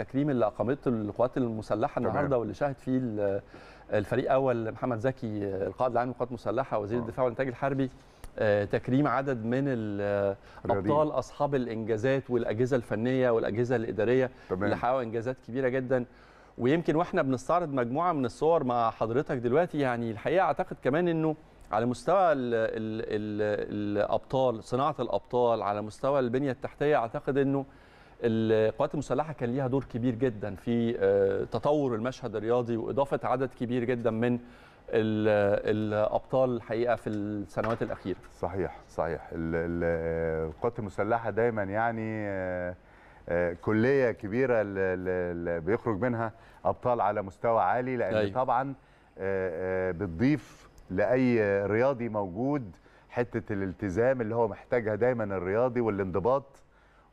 التكريم اللي اقامته القوات المسلحه النهارده واللي شهد فيه الفريق اول محمد زكي القائد العام للقوات المسلحه وزير آه. الدفاع والانتاج الحربي آه، تكريم عدد من الابطال اصحاب الانجازات والاجهزه الفنيه والاجهزه الاداريه تمام. اللي حققوا انجازات كبيره جدا ويمكن واحنا بنستعرض مجموعه من الصور مع حضرتك دلوقتي يعني الحقيقه اعتقد كمان انه على مستوى الـ الـ الـ الابطال صناعه الابطال على مستوى البنيه التحتيه اعتقد انه القوات المسلحه كان ليها دور كبير جدا في آه، تطور المشهد الرياضي واضافه عدد كبير جدا من الابطال الحقيقه في السنوات الاخيره صحيح صحيح القوات المسلحه دايما يعني آه، آه، كليه كبيره اللي بيخرج منها ابطال على مستوى عالي لان أي. أيوة. طبعا بتضيف لاي رياضي موجود حته الالتزام اللي هو محتاجها دايما الرياضي والانضباط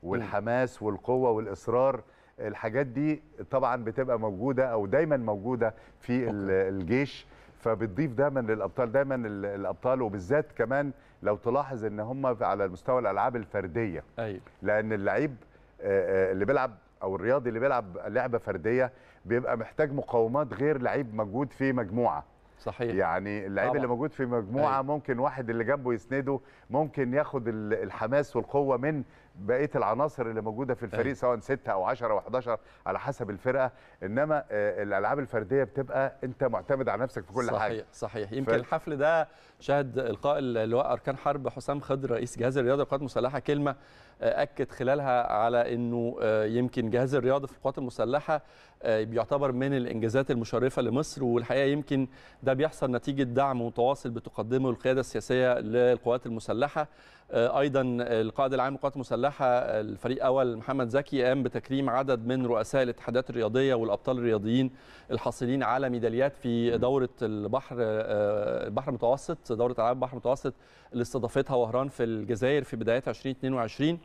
والحماس والقوه والاصرار الحاجات دي طبعا بتبقى موجوده او دايما موجوده في الجيش فبتضيف دايما للابطال دايما الابطال وبالذات كمان لو تلاحظ ان هم على مستوى الالعاب الفرديه أيوة. لان اللعيب اللي بيلعب او الرياضي اللي بيلعب لعبه فرديه بيبقى محتاج مقاومات غير لعيب موجود في مجموعه صحيح يعني اللعيب اللي موجود في مجموعه أيوة. ممكن واحد اللي جنبه يسنده ممكن ياخد الحماس والقوه من بقيه العناصر اللي موجوده في الفريق سواء 6 او 10 او 11 على حسب الفرقه انما آه، الالعاب الفرديه بتبقى انت معتمد على نفسك في كل صحيح حاجه صحيح صحيح يمكن ف... الحفل ده شهد القاء اللواء اركان حرب حسام خضر رئيس جهاز الرياضه للقوات المسلحه كلمه آه، اكد خلالها على انه آه، يمكن جهاز الرياضه في القوات المسلحه بيعتبر من الانجازات المشرفه لمصر والحقيقه يمكن ده بيحصل نتيجه دعم متواصل بتقدمه القياده السياسيه للقوات المسلحه ايضا القائد العام للقوات المسلحه المسلحه الفريق اول محمد زكي قام بتكريم عدد من رؤساء الاتحادات الرياضيه والابطال الرياضيين الحاصلين على ميداليات في دوره البحر آه، البحر المتوسط دوره العاب البحر المتوسط اللي استضافتها وهران في الجزائر في بدايه 2022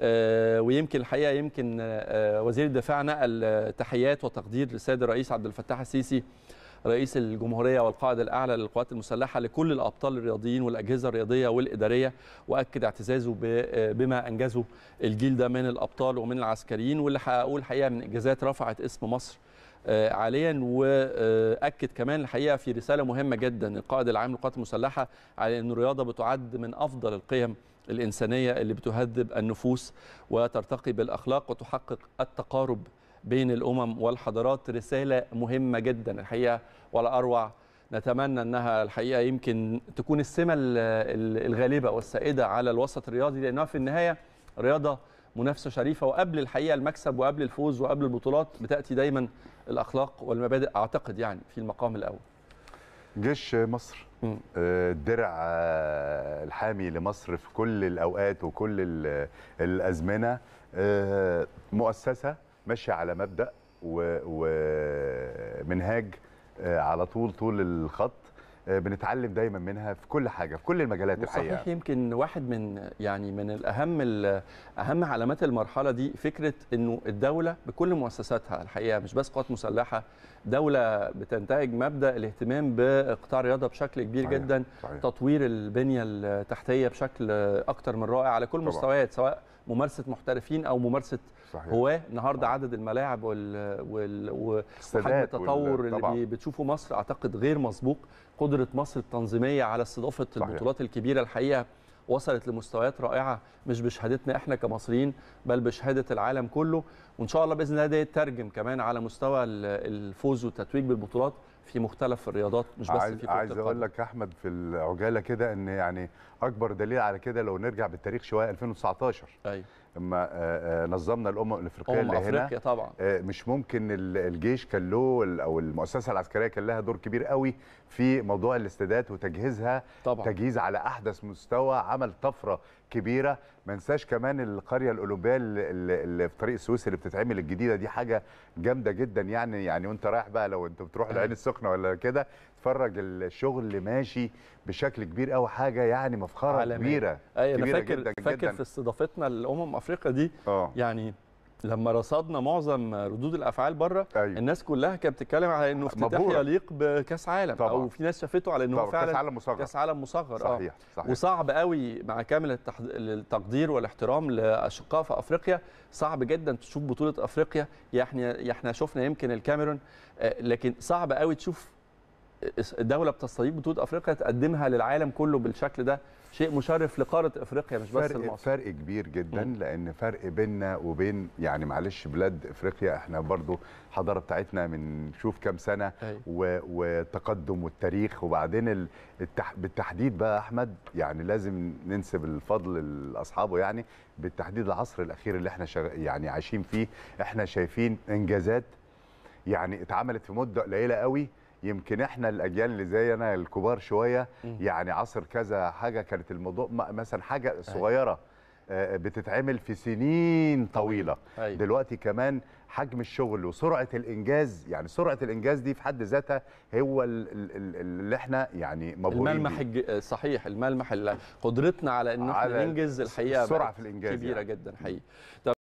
آه، ويمكن الحقيقه يمكن آه، وزير الدفاع نقل تحيات وتقدير للسيد الرئيس عبد الفتاح السيسي رئيس الجمهوريه والقائد الاعلى للقوات المسلحه لكل الابطال الرياضيين والاجهزه الرياضيه والاداريه واكد اعتزازه بما انجزه الجيل ده من الابطال ومن العسكريين واللي حققوه الحقيقه من انجازات رفعت اسم مصر آه، عاليا واكد كمان الحقيقه في رساله مهمه جدا القائد العام للقوات المسلحه على ان الرياضه بتعد من افضل القيم الانسانيه اللي بتهذب النفوس وترتقي بالاخلاق وتحقق التقارب بين الأمم والحضارات رسالة مهمة جدا الحقيقة ولا أروع نتمنى أنها الحقيقة يمكن تكون السمة الغالبة والسائدة على الوسط الرياضي لأنها في النهاية رياضة منافسه شريفه وقبل الحقيقه المكسب وقبل الفوز وقبل البطولات بتاتي دايما الاخلاق والمبادئ اعتقد يعني في المقام الاول. جيش مصر آه، الدرع آه، الحامي لمصر في كل الاوقات وكل الازمنه آه، مؤسسه ماشيه على مبدا ومنهاج آه، على طول طول الخط آه، بنتعلم دايما منها في كل حاجه في كل المجالات الحقيقه صحيح يمكن واحد من يعني من الاهم اهم علامات المرحله دي فكره انه الدوله بكل مؤسساتها الحقيقه مش بس قوات مسلحه دوله بتنتهج مبدا الاهتمام بقطاع الرياضه بشكل كبير صحيح. جدا صحيح. تطوير البنيه التحتيه بشكل اكتر من رائع على كل المستويات سواء ممارسه محترفين او ممارسه هواه النهارده نعم. عدد الملاعب وال, وال... وحجم التطور وال... اللي بتشوفه مصر اعتقد غير مسبوق قدره مصر التنظيميه على استضافه صحيح. البطولات الكبيره الحقيقه وصلت لمستويات رائعه مش بشهادتنا احنا كمصريين بل بشهاده العالم كله وان شاء الله باذن الله ده يترجم كمان على مستوى الفوز والتتويج بالبطولات في مختلف الرياضات مش بس عايز في كره عايز اقول لك احمد في العجاله كده ان يعني اكبر دليل على كده لو نرجع بالتاريخ شويه 2019 ايوه لما آه، آه، نظمنا الامم الافريقيه أمم اللي أفريقيا هنا افريقيا طبعا آه، مش ممكن الجيش كان له او المؤسسه العسكريه كان لها دور كبير قوي في موضوع الاستادات وتجهيزها طبعا. تجهيز على احدث مستوى عمل طفره كبيره ما ننساش كمان القريه الاولمبيه اللي في طريق السويس اللي بتتعمل الجديده دي حاجه جامده جدا يعني يعني وانت رايح بقى لو انت بتروح العين أيوه. السخنه سخنه ولا كده اتفرج الشغل ماشي بشكل كبير قوي حاجه يعني مفخره كبيره أي كبيره أنا فاكر جدا فاكر جدا. في استضافتنا لامم افريقيا دي أوه. يعني لما رصدنا معظم ردود الافعال بره أيوه. الناس كلها كانت بتتكلم على انه افتتاح يليق بكاس عالم طبعا. او في ناس شافته على انه فعلا كاس عالم مصغر كاس عالم مصغر آه. صحيح. آه. صحيح وصعب قوي مع كامل التقدير والاحترام لاشقاء في افريقيا صعب جدا تشوف بطوله افريقيا يعني احنا شفنا يمكن الكاميرون آه، لكن صعب قوي تشوف دوله بتستضيف بطوله افريقيا تقدمها للعالم كله بالشكل ده شيء مشرف لقاره افريقيا مش بس فرق مصر فرق كبير جدا م. لان فرق بيننا وبين يعني معلش بلاد افريقيا احنا برضو الحضاره بتاعتنا من شوف كام سنه أيوه. والتقدم والتاريخ وبعدين التح... بالتحديد بقى احمد يعني لازم ننسب الفضل لاصحابه يعني بالتحديد العصر الاخير اللي احنا شغ... يعني عايشين فيه احنا شايفين انجازات يعني اتعملت في مده قليله قوي يمكن احنا الاجيال اللي زينا الكبار شويه يعني عصر كذا حاجه كانت الموضوع مثلا حاجه أيوة. صغيره آه، بتتعمل في سنين طويله أيوة. دلوقتي كمان حجم الشغل وسرعه الانجاز يعني سرعه الانجاز دي في حد ذاتها هو اللي احنا يعني مبهورين الملمح صحيح الملمح اللي قدرتنا على ان احنا ننجز الحقيقه سرعه في الانجاز كبيره يعني. جدا حقيقي